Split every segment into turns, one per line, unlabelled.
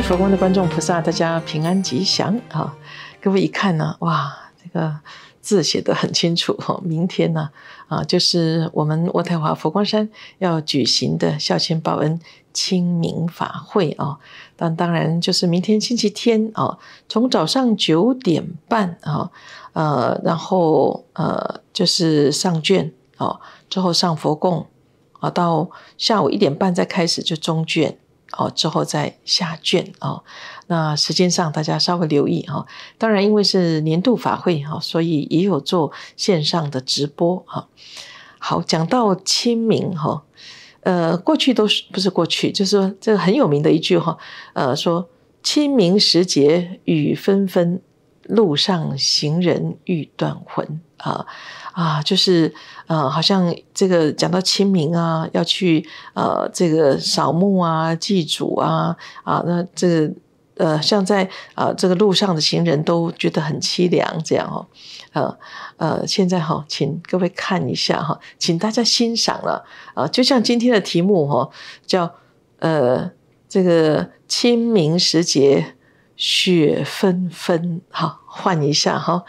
佛光的观众菩萨，大家平安吉祥啊！各位一看呢，哇，这个字写的很清楚。明天呢，啊，就是我们渥太华佛光山要举行的孝亲报恩清明法会啊。但当然就是明天星期天啊，从早上九点半啊，呃，然后呃，就是上卷啊，之后上佛供啊，到下午一点半再开始就中卷。哦，之后再下卷哦。那时间上大家稍微留意哦。当然，因为是年度法会哈，所以也有做线上的直播哈。好，讲到清明哈，呃，过去都是不是过去，就是说这个很有名的一句话，呃，说清明时节雨纷纷，路上行人欲断魂。啊啊，就是呃，好像这个讲到清明啊，要去呃这个扫墓啊、祭祖啊，啊，那这呃，像在啊这个路上的行人都觉得很凄凉这样哦，呃呃，现在哈，请各位看一下哈，请大家欣赏了啊，就像今天的题目哈，叫呃这个清明时节雪纷纷，好换一下哈。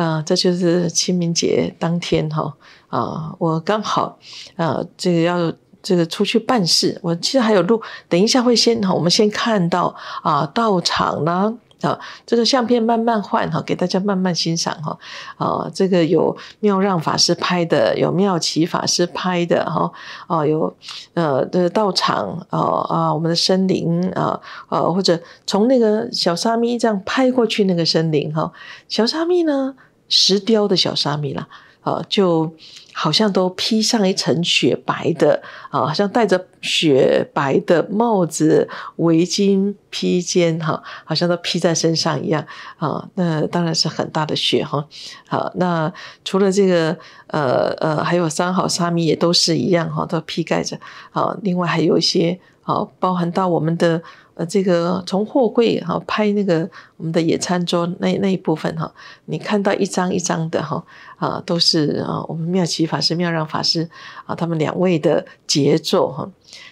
啊，这就是清明节当天哈啊，我刚好啊，这个要这个出去办事，我其实还有路，等一下会先哈，我们先看到啊道场呢啊，这个相片慢慢换哈，给大家慢慢欣赏哈啊，这个有妙让法师拍的，有妙奇法师拍的哈啊，有呃的道场啊啊，我们的森林啊啊，或者从那个小沙弥这样拍过去那个森林哈，小沙弥呢。石雕的小沙弥啦，啊，就好像都披上一层雪白的啊，好像戴着雪白的帽子、围巾、披肩哈，好像都披在身上一样啊。那当然是很大的雪哈。好，那除了这个，呃呃，还有三好沙弥也都是一样哈，都披盖着。好，另外还有一些啊，包含到我们的。呃，这个从货柜哈拍那个我们的野餐桌那那一部分哈，你看到一张一张的哈啊，都是啊我们妙奇法师、妙让法师啊他们两位的杰作哈。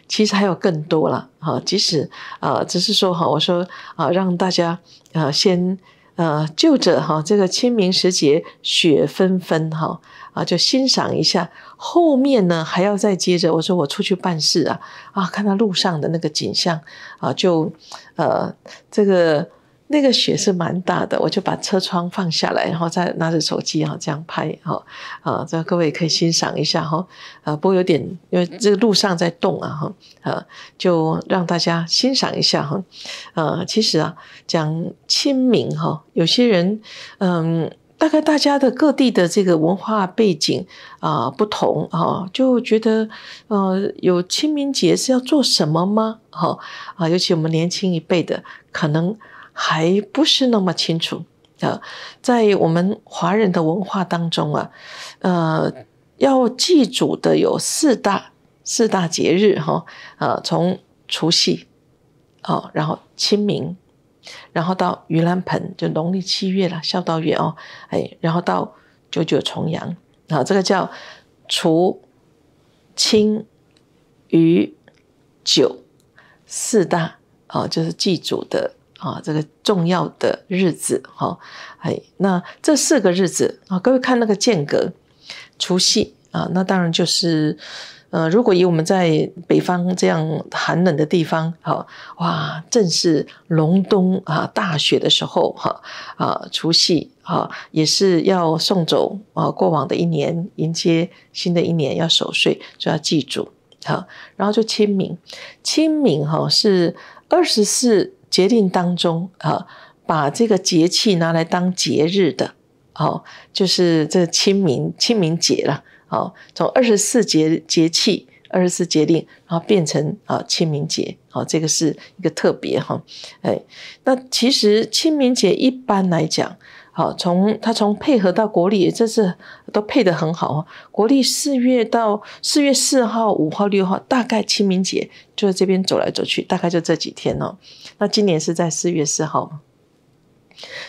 其实还有更多了哈，即使啊，只是说哈，我说啊让大家啊先。呃，就着哈，这个清明时节雪纷纷哈啊，就欣赏一下。后面呢还要再接着，我说我出去办事啊啊，看到路上的那个景象啊，就呃这个。那个雪是蛮大的，我就把车窗放下来，然后再拿着手机啊这样拍哈啊，这各位可以欣赏一下哈啊，不过有点因为这个路上在动啊哈啊，就让大家欣赏一下哈啊，其实啊讲清明哈，有些人嗯，大概大家的各地的这个文化背景啊不同哈，就觉得呃有清明节是要做什么吗？哈啊，尤其我们年轻一辈的可能。还不是那么清楚啊，在我们华人的文化当中啊，呃，要祭祖的有四大四大节日哈，呃，从除夕哦，然后清明，然后到盂兰盆，就农历七月了，孝道月哦，哎，然后到九九重阳，啊，这个叫除、清、盂、九四大啊，就是祭祖的。啊，这个重要的日子，哈，哎，那这四个日子啊，各位看那个间隔，除夕啊，那当然就是，呃，如果以我们在北方这样寒冷的地方，哈，哇，正是隆冬啊，大雪的时候，哈，啊，除夕啊，也是要送走啊过往的一年，迎接新的一年，要守岁，就要记住，好，然后就清明，清明哈是二十四。节令当中啊，把这个节气拿来当节日的，哦，就是这清明清明节了，哦，从二十四节节气、二十四节令，然后变成啊清明节，哦，这个是一个特别哈，哎，那其实清明节一般来讲。好，从他从配合到国历，这是都配的很好哦，国历四月到四月四号、五号、六号，大概清明节就是这边走来走去，大概就这几天哦。那今年是在四月四号，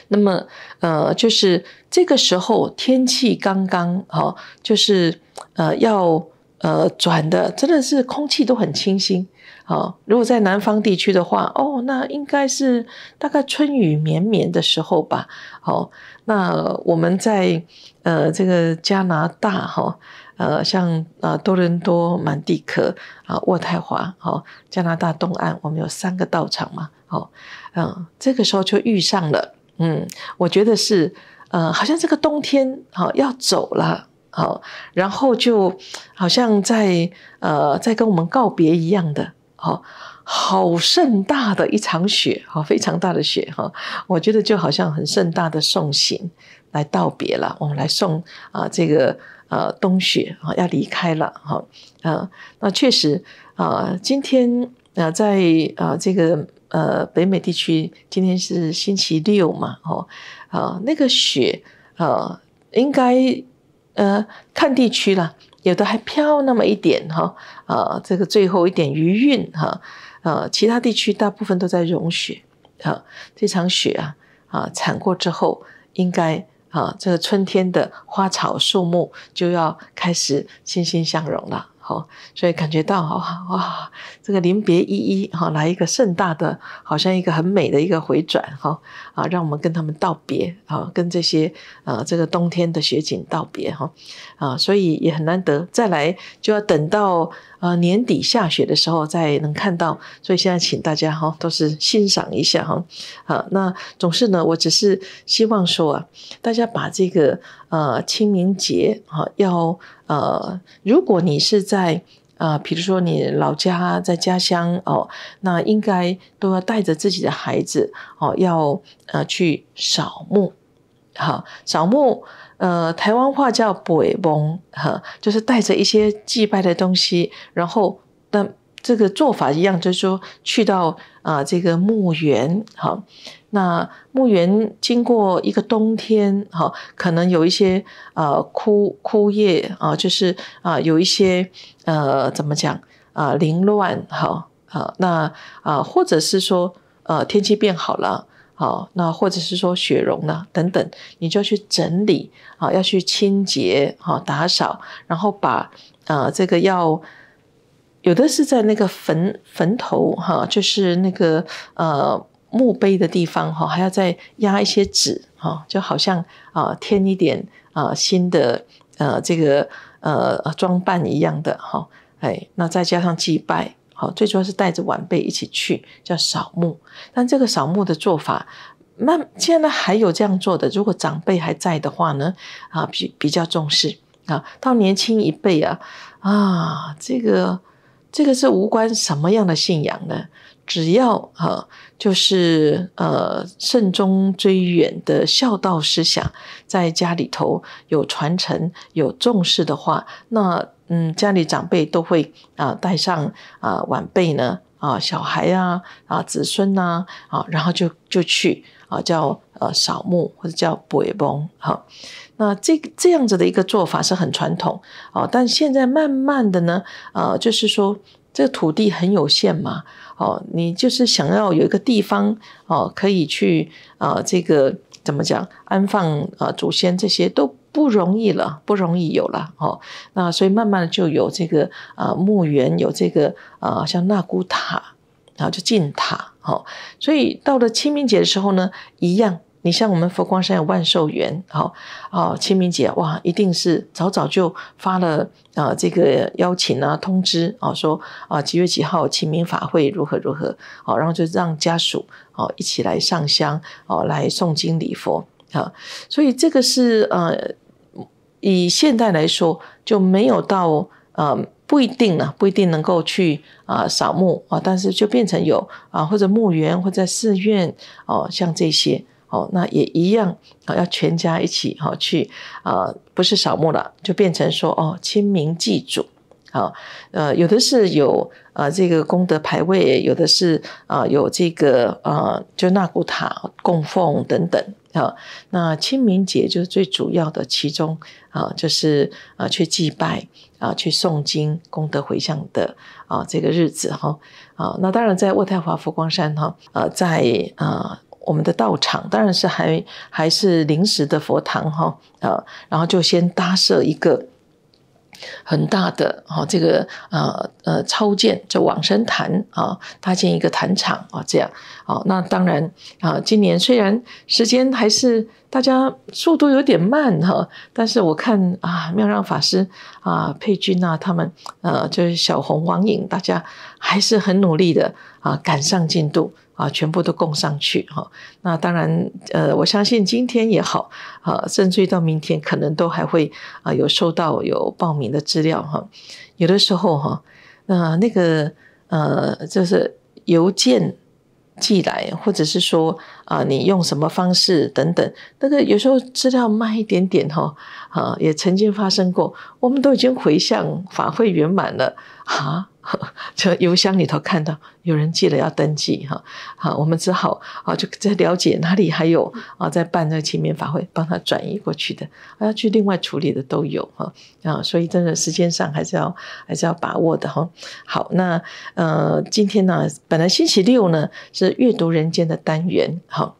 那么呃，就是这个时候天气刚刚好，就是呃要呃转的，真的是空气都很清新。哦，如果在南方地区的话，哦，那应该是大概春雨绵绵的时候吧。好，那我们在呃这个加拿大哈，呃，像呃多伦多、满地可啊、渥太华，哦，加拿大东岸，我们有三个道场嘛。好，嗯，这个时候就遇上了，嗯，我觉得是呃，好像这个冬天好要走了，好，然后就好像在呃在跟我们告别一样的。好好盛大的一场雪，哈，非常大的雪，哈，我觉得就好像很盛大的送行来道别了，我们来送啊，这个啊，冬雪啊，要离开了，哈，啊，那确实啊，今天啊，在啊，这个呃，北美地区，今天是星期六嘛，哦，啊，那个雪啊，应该呃，看地区了。有的还飘那么一点哈，啊，这个最后一点余韵哈，呃，其他地区大部分都在融雪，呃，这场雪啊，啊，铲过之后，应该啊，这个春天的花草树木就要开始欣欣向荣了。哦，所以感觉到，哈哇，这个临别依依，哈，来一个盛大的，好像一个很美的一个回转，哈，啊，让我们跟他们道别，啊，跟这些，啊，这个冬天的雪景道别，哈，啊，所以也很难得再来，就要等到。呃年底下雪的时候再能看到，所以现在请大家哈都是欣赏一下哈。啊，那总是呢，我只是希望说啊，大家把这个呃清明节啊要呃，如果你是在啊，比如说你老家在家乡哦，那应该都要带着自己的孩子哦，要呃去扫墓。好，扫墓。呃，台湾话叫“北崩”哈，就是带着一些祭拜的东西，然后那这个做法一样，就是说去到啊这个墓园哈。那墓园经过一个冬天哈，可能有一些呃枯枯叶啊，就是啊有一些呃怎么讲啊凌乱哈啊那啊，或者是说呃天气变好了。好，那或者是说雪融呢？等等，你就去整理，好要去清洁，哈，打扫，然后把呃这个要有的是在那个坟坟头哈，就是那个呃墓碑的地方哈，还要再压一些纸哈，就好像啊添一点啊新的呃这个呃装扮一样的哈，哎，那再加上祭拜。好，最主要是带着晚辈一起去叫扫墓，但这个扫墓的做法，那现在呢还有这样做的，如果长辈还在的话呢，啊比比较重视啊，到年轻一辈啊，啊这个这个是无关什么样的信仰呢，只要哈就是呃慎终追远的孝道思想在家里头有传承有重视的话，那。嗯，家里长辈都会啊带上啊晚辈呢啊小孩啊啊子孙呐啊，然后就就去啊叫呃扫墓或者叫卜崩哈。那这这样子的一个做法是很传统啊，但现在慢慢的呢啊，就是说这个土地很有限嘛哦，你就是想要有一个地方哦可以去啊这个怎么讲安放啊祖先这些都。不容易了，不容易有了哦。那所以慢慢的就有这个啊墓园，有这个啊像那古塔，然后就进塔哦。所以到了清明节的时候呢，一样，你像我们佛光山有万寿园哦哦，清明节哇，一定是早早就发了啊这个邀请啊通知啊，说啊几月几号清明法会如何如何哦，然后就让家属哦一起来上香哦，来诵经礼佛。啊，所以这个是呃，以现代来说就没有到呃不一定呢，不一定能够去啊扫墓啊，但是就变成有啊，或者墓园或者寺院哦，像这些哦，那也一样啊，要全家一起哈去啊，不是扫墓了，就变成说哦清明祭祖啊，呃，有的是有啊这个功德牌位，有的是啊有这个啊就纳古塔供奉等等。啊，那清明节就是最主要的其中啊，就是啊去祭拜啊，去诵经、功德回向的啊这个日子哈。啊，那当然在渥太华佛光山哈，呃，在啊我们的道场当然是还还是临时的佛堂哈啊，然后就先搭设一个。很大的哈，这个呃呃，超建这往生坛啊，搭建一个坛场啊，这样，啊。那当然啊，今年虽然时间还是大家速度有点慢哈，但是我看啊，妙让法师啊、佩君呐，他们呃，就是小红、王颖，大家还是很努力的啊，赶上进度。啊，全部都供上去哈。那当然，呃，我相信今天也好，啊，甚至于到明天可能都还会啊，有收到有报名的资料哈。有的时候哈，那那个呃，就是邮件寄来，或者是说啊，你用什么方式等等，那个有时候资料慢一点点哈，啊，也曾经发生过，我们都已经回向法会圆满了啊。就邮箱里头看到有人寄了要登记哈，好，我们只好啊，就在了解哪里还有啊，在办那个清明法会，帮他转移过去的，要去另外处理的都有哈啊，所以真的时间上还是要还是要把握的哈。好，那呃，今天呢，本来星期六呢是阅读人间的单元，好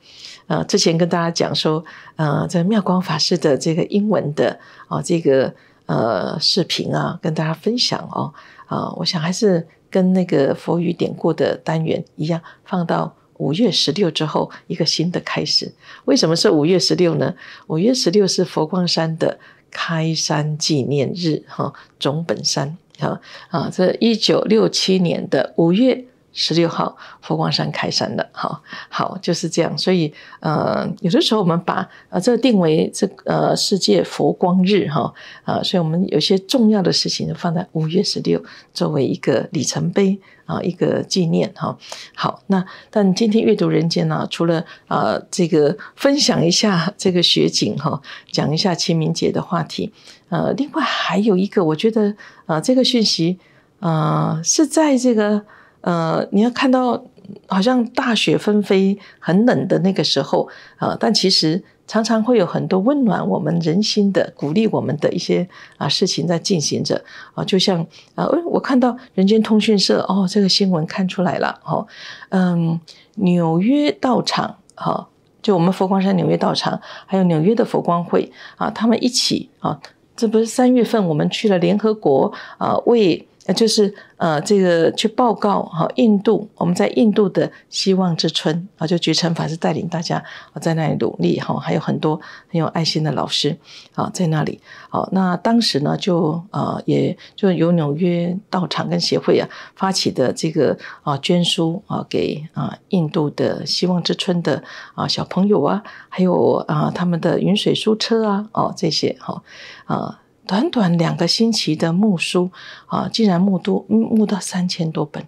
啊，之前跟大家讲说啊，在妙光法师的这个英文的啊这个呃视频啊，跟大家分享哦。啊，我想还是跟那个佛语典故的单元一样，放到五月十六之后一个新的开始。为什么是五月十六呢？五月十六是佛光山的开山纪念日，哈，总本山，哈啊，这一九六七年的五月。十六号佛光山开山的，好好就是这样，所以呃，有的时候我们把呃这个定为这呃世界佛光日哈啊，所以我们有些重要的事情就放在五月十六作为一个里程碑啊，一个纪念哈。好，那但今天阅读人间呢，除了啊这个分享一下这个雪景哈，讲一下清明节的话题，呃，另外还有一个我觉得啊这个讯息啊是在这个。呃，你要看到好像大雪纷飞、很冷的那个时候啊，但其实常常会有很多温暖我们人心的、鼓励我们的一些啊事情在进行着啊，就像啊，我看到《人间通讯社》哦，这个新闻看出来了哦，嗯，纽约道场哈，就我们佛光山纽约道场，还有纽约的佛光会啊，他们一起啊，这不是三月份我们去了联合国啊，为。那就是呃，这个去报告哈，印度我们在印度的希望之春啊，就觉诚法师带领大家啊在那里努力哈，还有很多很有爱心的老师啊在那里。好，那当时呢就呃也就由纽约道场跟协会啊发起的这个啊捐书啊给啊印度的希望之春的啊小朋友啊，还有啊他们的云水书车啊哦这些哈啊。短短两个星期的募书啊，竟然募都募到三千多本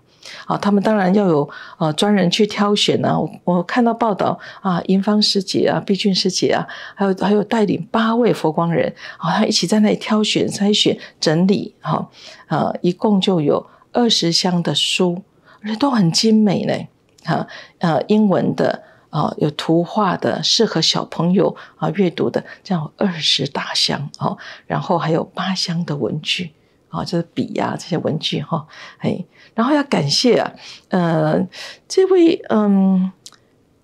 啊！他们当然要有呃专人去挑选呢。我我看到报道啊，盈芳师姐啊、碧俊师姐啊，还有还有带领八位佛光人啊，一起在那里挑选、筛选、整理。哈、啊，一共就有二十箱的书，而且都很精美嘞。哈呃，英文的。啊，有图画的，适合小朋友啊阅读的这样二十大箱哦，然后还有八箱的文具啊，这笔呀这些文具哈，哎，然后要感谢啊，呃，这位嗯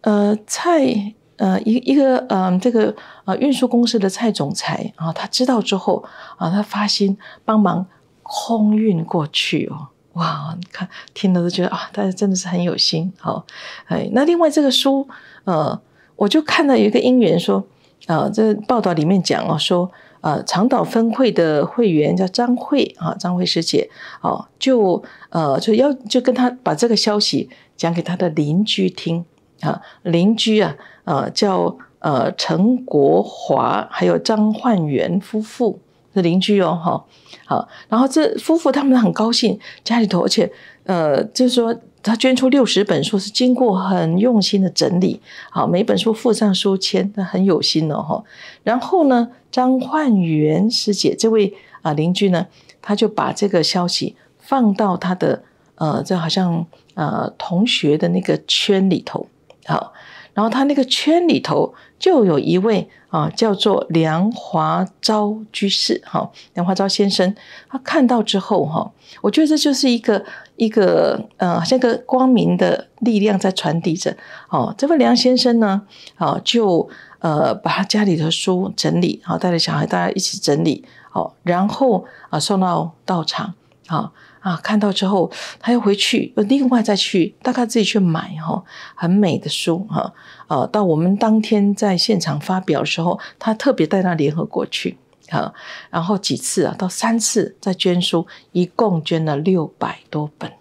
呃蔡呃一一个嗯这个呃运输公司的蔡总裁啊，他知道之后啊，他发心帮忙空运过去哦。哇，你看，听了都觉得啊，大家真的是很有心哦。哎，那另外这个书，呃，我就看到有一个姻缘说，呃，这报道里面讲哦，说呃长岛分会的会员叫张慧啊，张慧师姐哦，就呃就要就跟他把这个消息讲给他的邻居听啊，邻居啊，呃叫呃陈国华还有张焕元夫妇。的邻居哦，哈，好，然后这夫妇他们很高兴，家里头，而且呃，就是说他捐出六十本书，是经过很用心的整理，好，每本书附上书签，那很有心哦，哈。然后呢，张焕元师姐这位啊邻居呢，他就把这个消息放到他的呃，这好像呃同学的那个圈里头，好，然后他那个圈里头。就有一位啊，叫做梁华昭居士，哈，梁华昭先生，他看到之后，哈，我觉得这就是一个一个，呃，像个光明的力量在传递着。哦，这位梁先生呢，啊，就呃，把他家里的书整理，好，带着小孩，大家一起整理，好，然后啊，送到道场。啊啊！看到之后，他又回去，另外再去，大概自己去买哈，很美的书哈啊。到我们当天在现场发表的时候，他特别带到联合国去啊。然后几次啊，到三次在捐书，一共捐了六百多本，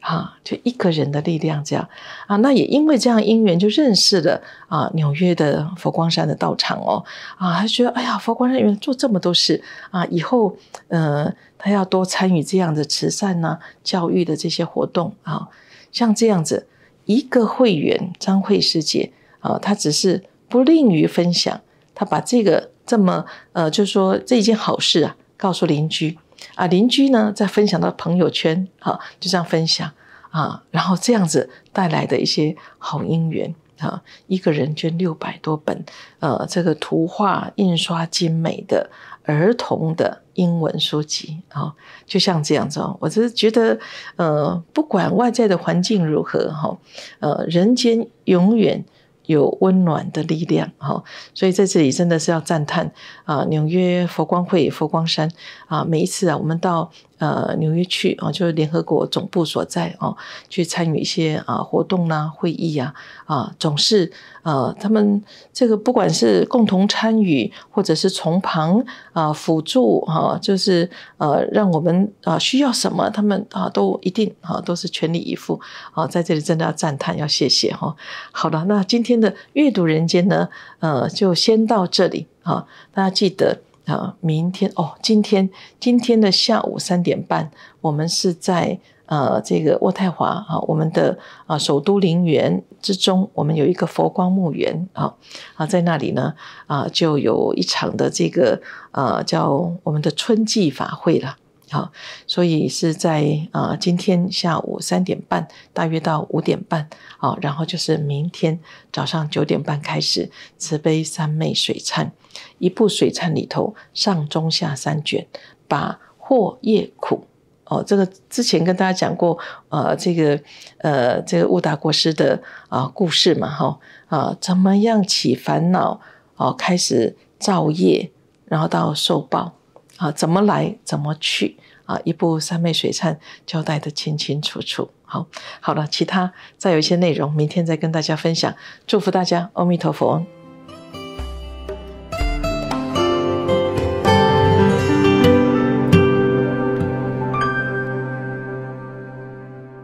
啊，就一个人的力量这样啊。那也因为这样因缘，就认识了啊纽约的佛光山的道场哦啊，他觉得哎呀，佛光山原来做这么多事啊，以后嗯。他要多参与这样的慈善啊、教育的这些活动啊，像这样子，一个会员张慧师姐啊，她只是不吝于分享，她把这个这么呃，就说这一件好事啊，告诉邻居啊，邻居呢再分享到朋友圈啊，就这样分享啊，然后这样子带来的一些好姻缘啊，一个人捐六百多本，呃，这个图画印刷精美的。儿童的英文书籍，啊，就像这样子，我是觉得，呃，不管外在的环境如何，哈，呃，人间永远。有温暖的力量，哈，所以在这里真的是要赞叹啊！纽约佛光会佛光山啊，每一次啊，我们到呃纽约去啊，就是联合国总部所在哦，去参与一些啊活动啦、会议啊，啊，总是呃他们这个不管是共同参与或者是从旁啊辅助哈，就是呃让我们啊需要什么，他们啊都一定啊都是全力以赴啊，在这里真的要赞叹，要谢谢哈。好了，那今天。的阅读人间呢，呃，就先到这里啊。大家记得啊，明天哦，今天今天的下午三点半，我们是在呃这个渥太华啊，我们的啊首都陵园之中，我们有一个佛光墓园啊啊，在那里呢啊，就有一场的这个呃叫我们的春季法会了。好，所以是在啊，今天下午三点半，大约到五点半，好，然后就是明天早上九点半开始，慈悲三昧水忏，一部水忏里头上中下三卷，把祸业苦哦，这个之前跟大家讲过呃，这个呃，这个悟达国师的啊故事嘛，哈啊，怎么样起烦恼哦，开始造业，然后到受报。啊，怎么来，怎么去啊？一部《三昧水忏》交代的清清楚楚。好，好了，其他再有一些内容，明天再跟大家分享。祝福大家，阿弥陀佛。